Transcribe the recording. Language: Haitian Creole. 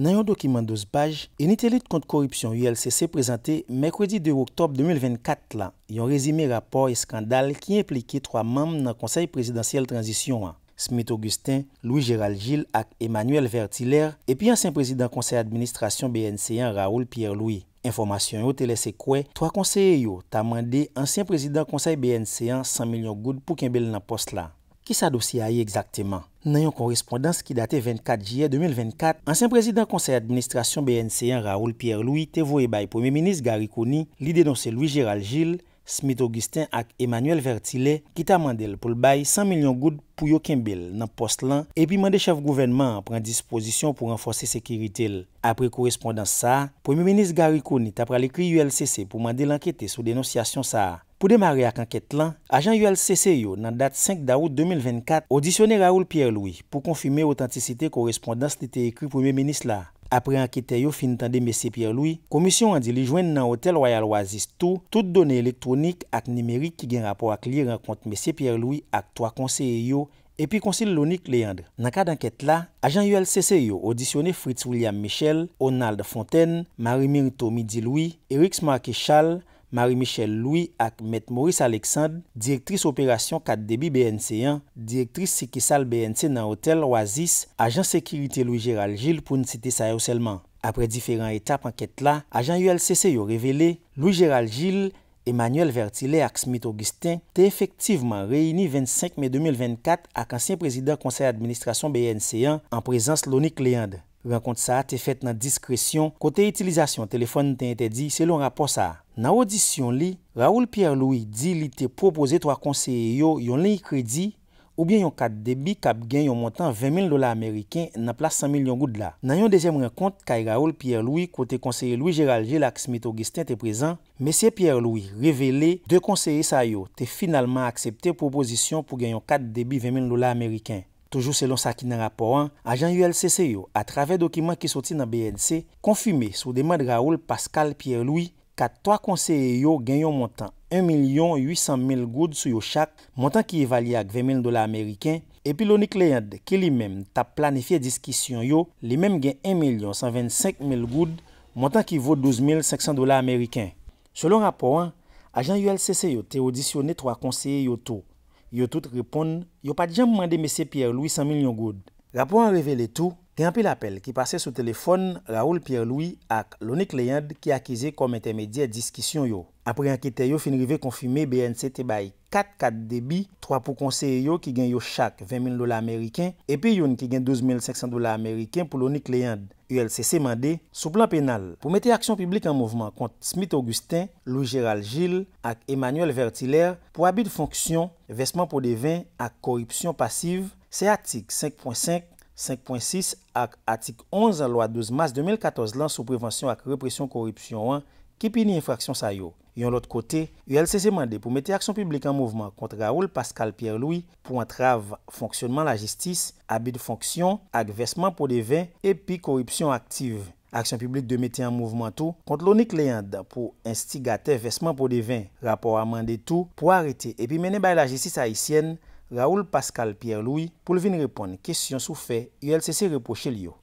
Nan yon dokimandos baj, en itelit kont korupsyon ULCC prezante Mekwedi 2 Oktob 2024 la. Yon rezime rapor eskandal ki implike 3 mam nan konsey prezidansyel transisyon la. Smith Augustin, Louis Gérald Gilles ak Emmanuel Vertiler, epi ansyen prezidans konsey administrasyon BNC1 Raoul Pierre-Louis. Informasyon yo te lese kwe, 3 konseye yo ta mande ansyen prezidans konsey BNC1 100 milyon goud pou ken bel nan post la. Ki sa dosi a ye ekzakteman? Nan yon korespondans ki date 24 jye 2024, ansyen prezident konsey administrasyon BNC1 Raoul Pierre Louis te voye bay pou mè menis Garikouni li denonse Louis Gérald Gilles, Smith Augustin ak Emmanuel Vertilé ki ta mandel pou l bay 100 milyon goud pou yo Kembel nan post lan epi mande chèv gouvernement pren disposisyon pou renforser sekiritel. Apre korespondans sa, pou mè menis Garikouni tapra le kri ULCC pou mandel ankete sou denonsyasyon sa a. Pou demare ak anket lan, ajan YLCC yo nan dat 5 Daoud 2024 audisyonè Raoul Pierre-Louis pou konfirmè autentisite korespondans nite ekri pou mè menis la. Apre anketè yo finitande M. Pierre-Louis, komisyon andi li jwen nan Hotel Royal Oasis 2 tout donè elektronik ak nimerik ki gen rapor ak li renkont M. Pierre-Louis ak 3 konseye yo epi konsil lonik le yandre. Nankad anket la, ajan YLCC yo audisyonè Fritz William Michel, Honald Fontaine, Marie-Mirito Midiloui, Eryx Markechal, Marie-Michelle Louis ak Met Maurice Alexandre, direktris Operasyon 4DB BNC1, direktris Sikisal BNC nan Hotel Oasis, ajan Sekirite Louis Gérald Gilles pou nsite sa yoselman. Apre diferent etap anket la, ajan ULCC yo revele, Louis Gérald Gilles, Emmanuel Vertilé ak Smith Augustin te efektivman reyni 25 mai 2024 ak ansyen prezident konsey administrasyon BNC1 an prezans Loni Kleandre. Renkont sa te fet nan diskresyon, kote itilizasyon telefon te entedi, se lon rapon sa. Nan audisyon li, Raoul Pierre-Louis di li te propose to a konseye yo yon le yi kredi ou bien yon kat debi kap gen yon montan 20,000 dolar Ameriken nan plas 100,000 yon goud la. Nan yon dezem renkont, kay Raoul Pierre-Louis kote konseye Louis Gérald Gélac Smith-Augustin te prezen, M. Pierre-Louis revele de konseye sa yo te finalman aksepte proposisyon pou gen yon kat debi 20,000 dolar Ameriken. Toujou selon sa ki nan rapor an, ajan ULCC yo a travè dokiman ki soti nan BNC konfime sou deman de Raoul Pascal Pierre-Louis ka 3 konseye yo genyon montan 1.800.000 goud sou yo chak, montan ki evalye ak 20.000 dola Ameriken epi loni kleyande ki li men tap planifiye diskisyon yo, li men gen 1.125.000 goud, montan ki vo 12.500 dola Ameriken. Selon rapor an, ajan ULCC yo te odisyone 3 konseye yo tou. yo tout répond, yo pas déjà demandé M. Pierre Louis 100 millions goud. Rapport a révélé tout, E anpi l'apel ki pase sou telefon Raoul Pierre-Louis ak Loni Kleyand ki akize kom intermedia diskisyon yo. Apri anki te yo finrive konfime BNC te bay 4-4 debi, 3 pou konseye yo ki gen yo chak 20 000 dola Ameriken, epi yon ki gen 12 500 dola Ameriken pou Loni Kleyand, ULCC mande sou plan penal. Pou mette aksyon publik an mouvman kont Smith Augustin, Louis Gérald Gilles ak Emmanuel Vertiler, pou abit fonksyon, vesman pou devin ak koripsyon pasiv, se atik 5.5, 5.6 ak atik 11 an lo a 12 mas 2014 lan sou prevensyon ak represyon korupsyon an ki pi ni infraksyon sa yo. Yon lot kote, yon el sese mande pou mette aksyon publik an mouvman kont Raoul Pascal Pierre Louis pou antrav fonksyonman la jistis, abid fonksyon ak vesman pou devin epi korupsyon aktive. Aksyon publik de mette an mouvman tou kont lonik le yanda pou instigate vesman pou devin rapor a mande tou pou arite epi mene bay la jistis haisyen. Raoul Pascal Pierre Louis pou l'vin repon kèsyon sou fè yèl sè sè repò chè liyo.